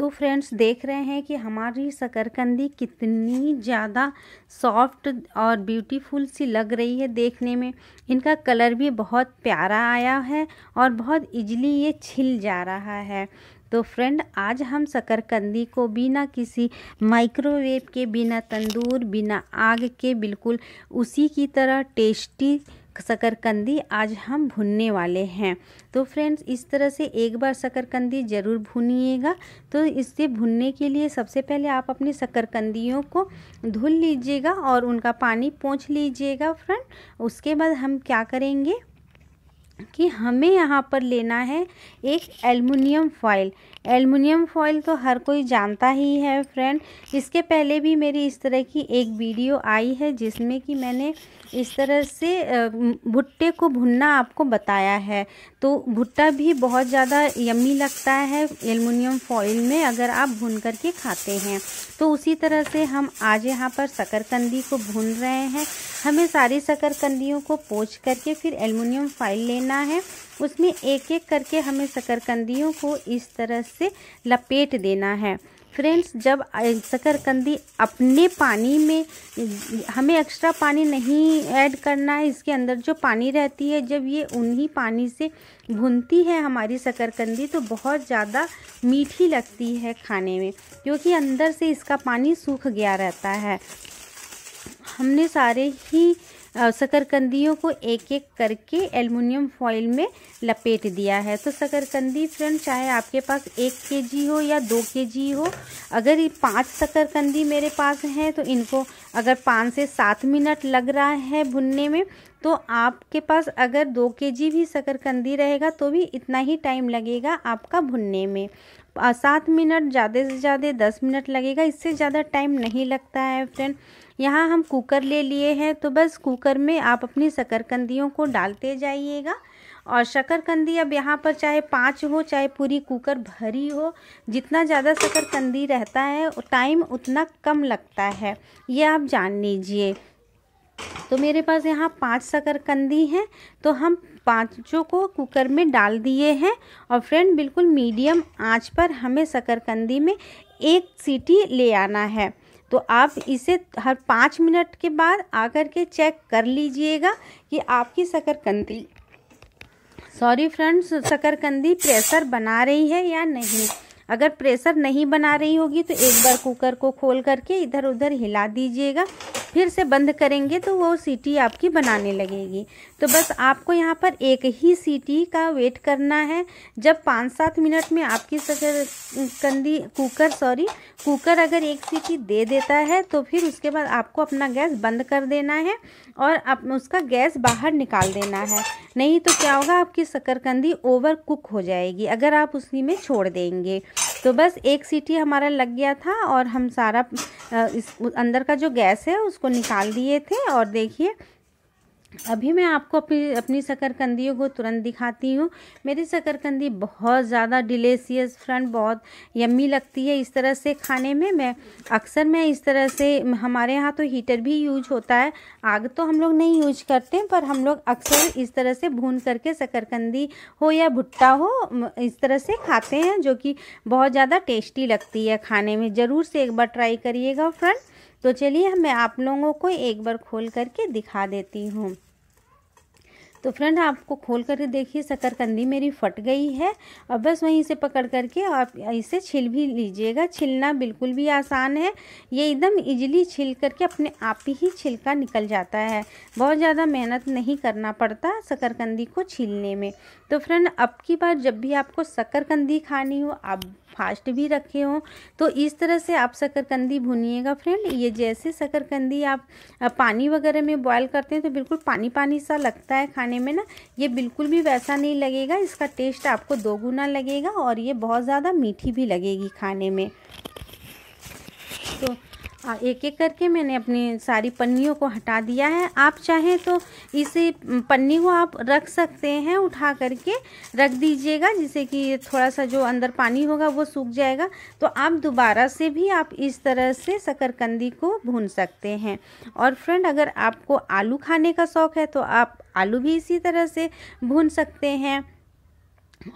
तो फ्रेंड्स देख रहे हैं कि हमारी शकरकंदी कितनी ज़्यादा सॉफ्ट और ब्यूटीफुल सी लग रही है देखने में इनका कलर भी बहुत प्यारा आया है और बहुत इजली ये छिल जा रहा है तो फ्रेंड आज हम शकरकंदी को बिना किसी माइक्रोवेव के बिना तंदूर बिना आग के बिल्कुल उसी की तरह टेस्टी शकरकंदी आज हम भुनने वाले हैं तो फ्रेंड्स इस तरह से एक बार शकरकंदी ज़रूर भुनिएगा तो इससे भुनने के लिए सबसे पहले आप अपनी शकरकंदियों को धुल लीजिएगा और उनका पानी पोंछ लीजिएगा फ्रेंड उसके बाद हम क्या करेंगे कि हमें यहाँ पर लेना है एक एलमिनियम फॉइल एलमिनियम फॉइल तो हर कोई जानता ही है फ्रेंड इसके पहले भी मेरी इस तरह की एक वीडियो आई है जिसमें कि मैंने इस तरह से भुट्टे को भुनना आपको बताया है तो भुट्टा भी बहुत ज़्यादा यम्मी लगता है एलमिनियम फॉइल में अगर आप भुन करके खाते हैं तो उसी तरह से हम आज यहाँ पर शकरकंदी को भून रहे हैं हमें सारी शकरकंदियों को पोछ करके फिर एलमिनियम फॉइल लेना है उसमें एक एक करके हमें शकरकंदियों को इस तरह से लपेट देना है फ्रेंड्स जब शकरकंदी अपने पानी में हमें एक्स्ट्रा पानी नहीं ऐड करना है इसके अंदर जो पानी रहती है जब ये उन्हीं पानी से भुनती है हमारी शकरकंदी तो बहुत ज़्यादा मीठी लगती है खाने में क्योंकि अंदर से इसका पानी सूख गया रहता है हमने सारे ही शकरकंदियों को एक एक करके एलमिनियम फॉइल में लपेट दिया है तो शकरकंदी फ्रेंड चाहे आपके पास एक के हो या दो के हो अगर ये पाँच शकरकंदी मेरे पास हैं तो इनको अगर पाँच से सात मिनट लग रहा है भुनने में तो आपके पास अगर दो के जी भी शकरकंदी रहेगा तो भी इतना ही टाइम लगेगा आपका भुनने में सात मिनट ज़्यादा से ज़्यादा दस मिनट लगेगा इससे ज़्यादा टाइम नहीं लगता है फ्रेंड यहाँ हम कुकर ले लिए हैं तो बस कुकर में आप अपनी शकरकंदियों को डालते जाइएगा और शकरकंदी अब यहाँ पर चाहे पाँच हो चाहे पूरी कुकर भरी हो जितना ज़्यादा शकरकंदी रहता है टाइम उतना कम लगता है ये आप जान लीजिए तो मेरे पास यहाँ पांच शकरकंदी हैं तो हम पांचों को कुकर में डाल दिए हैं और फ्रेंड बिल्कुल मीडियम आंच पर हमें शकरकंदी में एक सीटी ले आना है तो आप इसे हर पाँच मिनट के बाद आकर के चेक कर लीजिएगा कि आपकी शकरकंदी सॉरी फ्रेंड्स शकरकंदी प्रेशर बना रही है या नहीं अगर प्रेशर नहीं बना रही होगी तो एक बार कुकर को खोल करके इधर उधर हिला दीजिएगा फिर से बंद करेंगे तो वो सीटी आपकी बनाने लगेगी तो बस आपको यहाँ पर एक ही सीटी का वेट करना है जब पाँच सात मिनट में आपकी सकर कंदी कुकर सॉरी कुकर अगर एक सीटी दे देता है तो फिर उसके बाद आपको अपना गैस बंद कर देना है और आप उसका गैस बाहर निकाल देना है नहीं तो क्या होगा आपकी शकरकंदी ओवर कुक हो जाएगी अगर आप उसी में छोड़ देंगे तो बस एक सीटी हमारा लग गया था और हम सारा इस अंदर का जो गैस है उसको निकाल दिए थे और देखिए अभी मैं आपको अपनी अपनी शकरकंदियों को तुरंत दिखाती हूँ मेरी शकरकंदी बहुत ज़्यादा डिलेसियस फ्रंट बहुत यम्मी लगती है इस तरह से खाने में मैं अक्सर मैं इस तरह से हमारे यहाँ तो हीटर भी यूज होता है आग तो हम लोग नहीं यूज करते पर हम लोग अक्सर इस तरह से भून करके शकरकंदी हो या भुट्टा हो इस तरह से खाते हैं जो कि बहुत ज़्यादा टेस्टी लगती है खाने में ज़रूर से एक बार ट्राई करिएगा फ्रेंड तो चलिए मैं आप लोगों को एक बार खोल करके दिखा देती हूँ तो फ्रेंड आपको खोल कर देखिए शकरकंदी मेरी फट गई है और बस वहीं से पकड़ करके आप इसे छिल भी लीजिएगा छिलना बिल्कुल भी आसान है ये एकदम इजीली छिल करके अपने आप ही छिलका निकल जाता है बहुत ज़्यादा मेहनत नहीं करना पड़ता शकरकंदी को छीलने में तो फ्रेंड अब की बार जब भी आपको शकरकंदी खानी हो आप फास्ट भी रखे हों तो इस तरह से आप शकरकंदी भुनिएगा फ्रेंड ये जैसे शकरकंदी आप पानी वगैरह में बॉयल करते हैं तो बिल्कुल पानी पानी सा लगता है खाने में ना ये बिल्कुल भी वैसा नहीं लगेगा इसका टेस्ट आपको दोगुना लगेगा और ये बहुत ज़्यादा मीठी भी लगेगी खाने में तो और एक एक करके मैंने अपनी सारी पन्नियों को हटा दिया है आप चाहें तो इसी पन्नी को आप रख सकते हैं उठा करके रख दीजिएगा जिससे कि थोड़ा सा जो अंदर पानी होगा वो सूख जाएगा तो आप दोबारा से भी आप इस तरह से शकरकंदी को भून सकते हैं और फ्रेंड अगर आपको आलू खाने का शौक़ है तो आप आलू भी इसी तरह से भून सकते हैं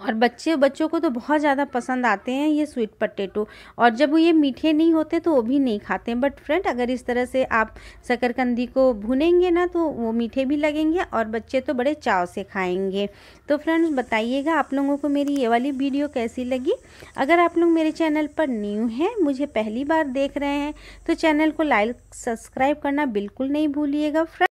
और बच्चे बच्चों को तो बहुत ज़्यादा पसंद आते हैं ये स्वीट पटेटो और जब वो ये मीठे नहीं होते तो वो भी नहीं खाते हैं बट फ्रेंड अगर इस तरह से आप शकरकंदी को भुनेंगे ना तो वो मीठे भी लगेंगे और बच्चे तो बड़े चाव से खाएंगे तो फ्रेंड्स बताइएगा आप लोगों को मेरी ये वाली वीडियो कैसी लगी अगर आप लोग मेरे चैनल पर न्यू हैं मुझे पहली बार देख रहे हैं तो चैनल को लाइक सब्सक्राइब करना बिल्कुल नहीं भूलिएगा फ्रेंड